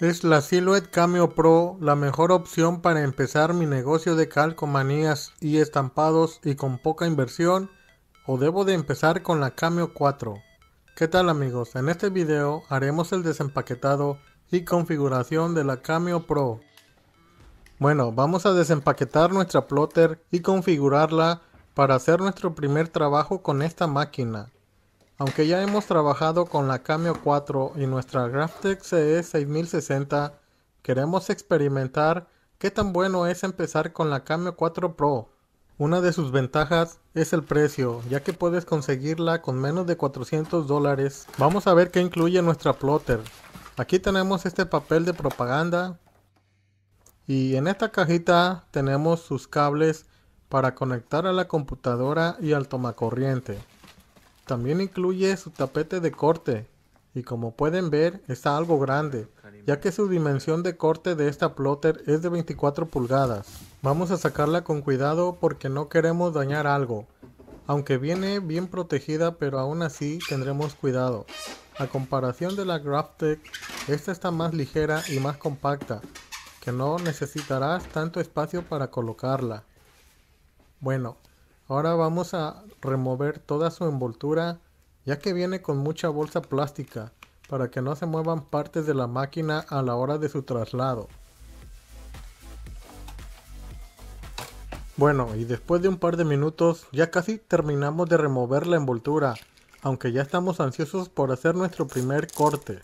¿Es la Silhouette Cameo Pro la mejor opción para empezar mi negocio de calcomanías y estampados y con poca inversión? ¿O debo de empezar con la Cameo 4? ¿Qué tal amigos? En este video haremos el desempaquetado y configuración de la Cameo Pro. Bueno, vamos a desempaquetar nuestra plotter y configurarla para hacer nuestro primer trabajo con esta máquina. Aunque ya hemos trabajado con la Cameo 4 y nuestra Graphtec CE 6060, queremos experimentar qué tan bueno es empezar con la Cameo 4 Pro. Una de sus ventajas es el precio, ya que puedes conseguirla con menos de 400 dólares. Vamos a ver qué incluye nuestra plotter. Aquí tenemos este papel de propaganda. Y en esta cajita tenemos sus cables para conectar a la computadora y al tomacorriente. También incluye su tapete de corte, y como pueden ver está algo grande, ya que su dimensión de corte de esta plotter es de 24 pulgadas. Vamos a sacarla con cuidado porque no queremos dañar algo. Aunque viene bien protegida pero aún así tendremos cuidado. A comparación de la GraphTech, esta está más ligera y más compacta, que no necesitarás tanto espacio para colocarla. Bueno, Ahora vamos a remover toda su envoltura ya que viene con mucha bolsa plástica para que no se muevan partes de la máquina a la hora de su traslado. Bueno y después de un par de minutos ya casi terminamos de remover la envoltura, aunque ya estamos ansiosos por hacer nuestro primer corte.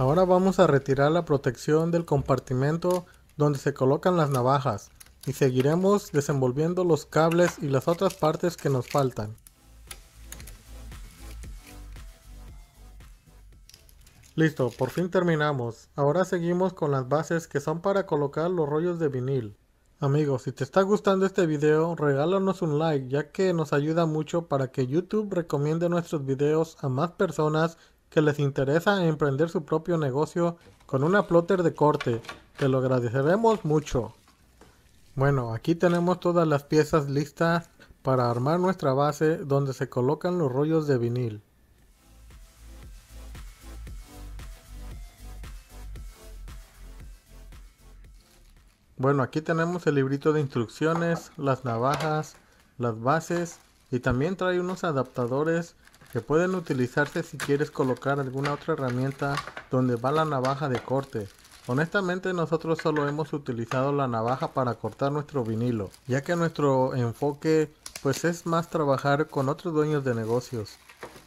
Ahora vamos a retirar la protección del compartimento donde se colocan las navajas y seguiremos desenvolviendo los cables y las otras partes que nos faltan. Listo, por fin terminamos. Ahora seguimos con las bases que son para colocar los rollos de vinil. Amigos, si te está gustando este video, regálanos un like ya que nos ayuda mucho para que YouTube recomiende nuestros videos a más personas que les interesa emprender su propio negocio con una plotter de corte. Te lo agradeceremos mucho. Bueno, aquí tenemos todas las piezas listas para armar nuestra base donde se colocan los rollos de vinil. Bueno, aquí tenemos el librito de instrucciones, las navajas, las bases y también trae unos adaptadores que pueden utilizarse si quieres colocar alguna otra herramienta donde va la navaja de corte. Honestamente nosotros solo hemos utilizado la navaja para cortar nuestro vinilo, ya que nuestro enfoque pues es más trabajar con otros dueños de negocios.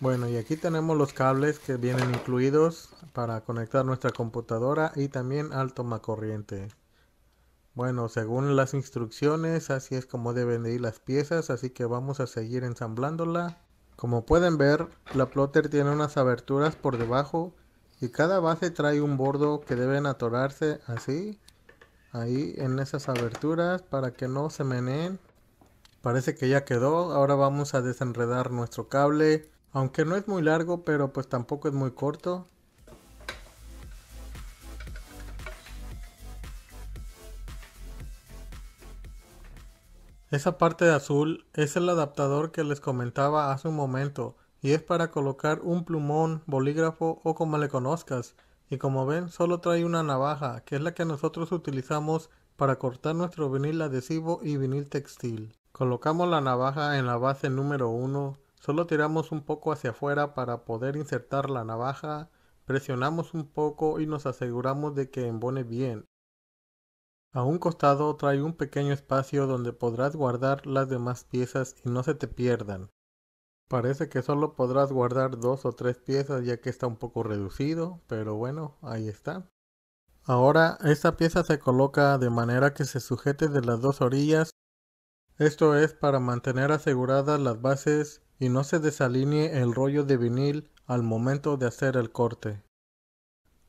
Bueno y aquí tenemos los cables que vienen incluidos para conectar nuestra computadora y también al tomacorriente. Bueno, según las instrucciones, así es como deben de ir las piezas, así que vamos a seguir ensamblándola. Como pueden ver, la plotter tiene unas aberturas por debajo y cada base trae un bordo que deben atorarse así, ahí en esas aberturas para que no se meneen. Parece que ya quedó, ahora vamos a desenredar nuestro cable, aunque no es muy largo pero pues tampoco es muy corto. Esa parte de azul es el adaptador que les comentaba hace un momento y es para colocar un plumón, bolígrafo o como le conozcas. Y como ven, solo trae una navaja, que es la que nosotros utilizamos para cortar nuestro vinil adhesivo y vinil textil. Colocamos la navaja en la base número 1, solo tiramos un poco hacia afuera para poder insertar la navaja, presionamos un poco y nos aseguramos de que embone bien. A un costado trae un pequeño espacio donde podrás guardar las demás piezas y no se te pierdan. Parece que solo podrás guardar dos o tres piezas ya que está un poco reducido, pero bueno, ahí está. Ahora esta pieza se coloca de manera que se sujete de las dos orillas. Esto es para mantener aseguradas las bases y no se desalinee el rollo de vinil al momento de hacer el corte.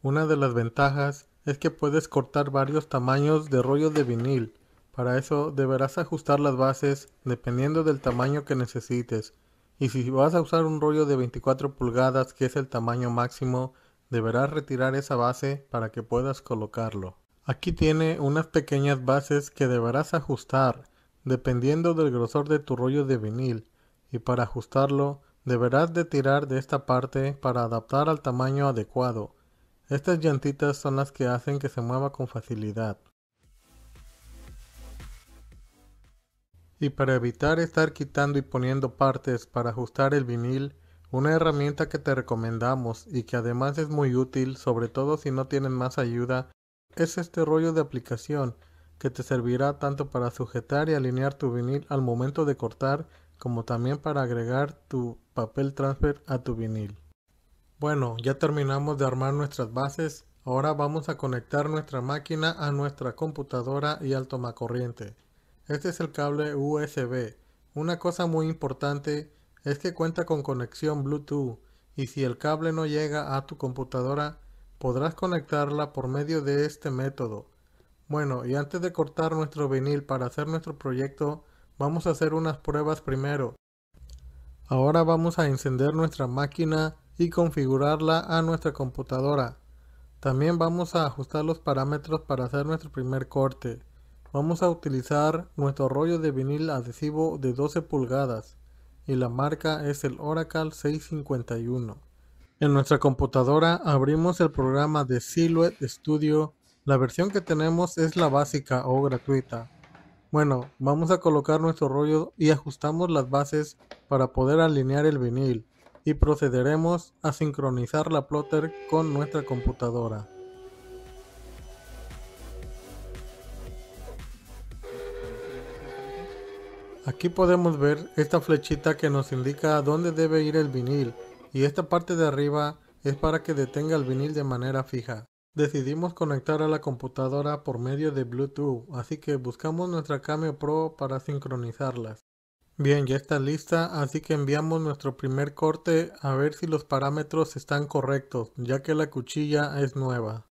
Una de las ventajas es que puedes cortar varios tamaños de rollo de vinil. Para eso deberás ajustar las bases dependiendo del tamaño que necesites. Y si vas a usar un rollo de 24 pulgadas, que es el tamaño máximo, deberás retirar esa base para que puedas colocarlo. Aquí tiene unas pequeñas bases que deberás ajustar dependiendo del grosor de tu rollo de vinil y para ajustarlo deberás de tirar de esta parte para adaptar al tamaño adecuado. Estas llantitas son las que hacen que se mueva con facilidad. Y para evitar estar quitando y poniendo partes para ajustar el vinil, una herramienta que te recomendamos y que además es muy útil, sobre todo si no tienen más ayuda, es este rollo de aplicación que te servirá tanto para sujetar y alinear tu vinil al momento de cortar como también para agregar tu papel transfer a tu vinil. Bueno, ya terminamos de armar nuestras bases. Ahora vamos a conectar nuestra máquina a nuestra computadora y al tomacorriente. Este es el cable USB. Una cosa muy importante es que cuenta con conexión Bluetooth y si el cable no llega a tu computadora, podrás conectarla por medio de este método. Bueno, y antes de cortar nuestro vinil para hacer nuestro proyecto, vamos a hacer unas pruebas primero. Ahora vamos a encender nuestra máquina y configurarla a nuestra computadora. También vamos a ajustar los parámetros para hacer nuestro primer corte. Vamos a utilizar nuestro rollo de vinil adhesivo de 12 pulgadas y la marca es el Oracle 651. En nuestra computadora abrimos el programa de Silhouette Studio. La versión que tenemos es la básica o gratuita. Bueno, vamos a colocar nuestro rollo y ajustamos las bases para poder alinear el vinil y procederemos a sincronizar la plotter con nuestra computadora. Aquí podemos ver esta flechita que nos indica dónde debe ir el vinil y esta parte de arriba es para que detenga el vinil de manera fija. Decidimos conectar a la computadora por medio de Bluetooth, así que buscamos nuestra Cameo Pro para sincronizarlas. Bien, ya está lista, así que enviamos nuestro primer corte a ver si los parámetros están correctos, ya que la cuchilla es nueva.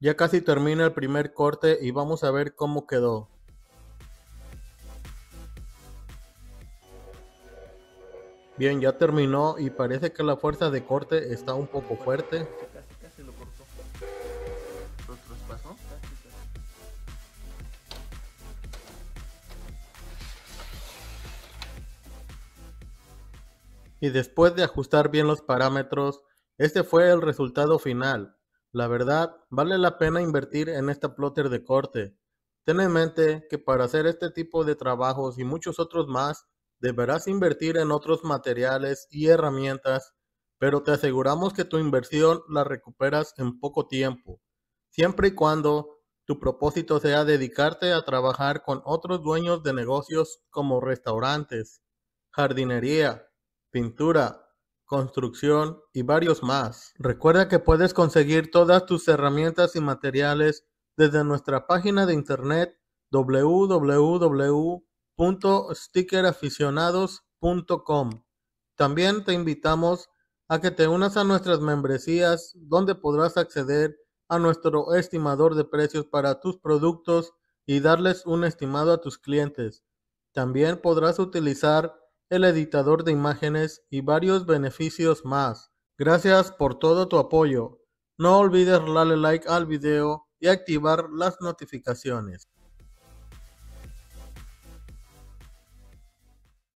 Ya casi termina el primer corte y vamos a ver cómo quedó. Bien, ya terminó y parece que la fuerza de corte está un poco fuerte, y después de ajustar bien los parámetros, este fue el resultado final. La verdad, vale la pena invertir en esta plotter de corte. Ten en mente que para hacer este tipo de trabajos y muchos otros más, deberás invertir en otros materiales y herramientas, pero te aseguramos que tu inversión la recuperas en poco tiempo, siempre y cuando tu propósito sea dedicarte a trabajar con otros dueños de negocios como restaurantes, jardinería, pintura, construcción y varios más. Recuerda que puedes conseguir todas tus herramientas y materiales desde nuestra página de internet www.stickeraficionados.com. También te invitamos a que te unas a nuestras membresías donde podrás acceder a nuestro estimador de precios para tus productos y darles un estimado a tus clientes. También podrás utilizar el editador de imágenes y varios beneficios más. Gracias por todo tu apoyo. No olvides darle like al video y activar las notificaciones.